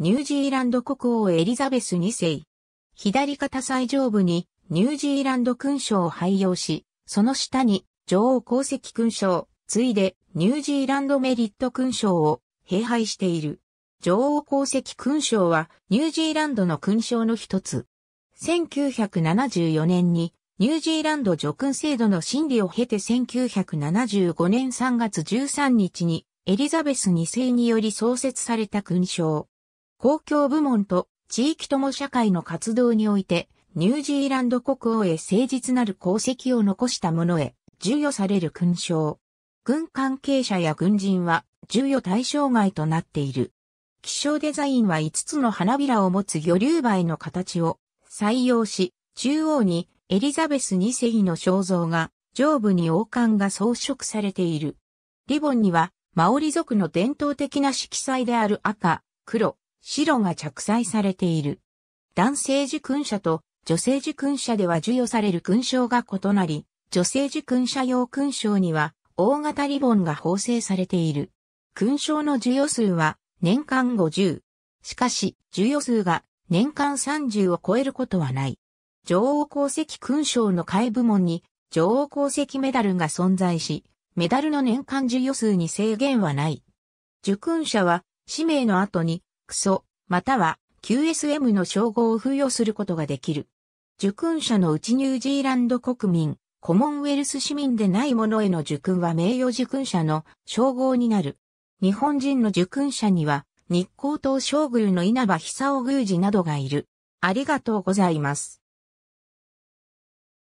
ニュージーランド国王エリザベス2世。左肩最上部にニュージーランド勲章を配用し、その下に女王功績勲章、ついでニュージーランドメリット勲章を併配している。女王功績勲章はニュージーランドの勲章の一つ。1974年にニュージーランド叙勲制度の審理を経て1975年3月13日にエリザベス2世により創設された勲章。公共部門と地域とも社会の活動において、ニュージーランド国王へ誠実なる功績を残した者へ、授与される勲章。軍関係者や軍人は、授与対象外となっている。気象デザインは5つの花びらを持つ魚竜梅の形を採用し、中央にエリザベス2世の肖像が、上部に王冠が装飾されている。リボンには、マオリ族の伝統的な色彩である赤、黒、白が着彩されている。男性受勲者と女性受勲者では授与される勲章が異なり、女性受勲者用勲章には大型リボンが縫製されている。勲章の授与数は年間50。しかし、授与数が年間30を超えることはない。女王功績勲章の下位部門に女王功績メダルが存在し、メダルの年間授与数に制限はない。受勲者は、氏名の後にクソ、または QSM の称号を付与することができる。受勲者のうちニュージーランド国民、コモンウェルス市民でない者への受勲は名誉受勲者の称号になる。日本人の受勲者には、日光東照宮の稲葉久夫宮司などがいる。ありがとうございます。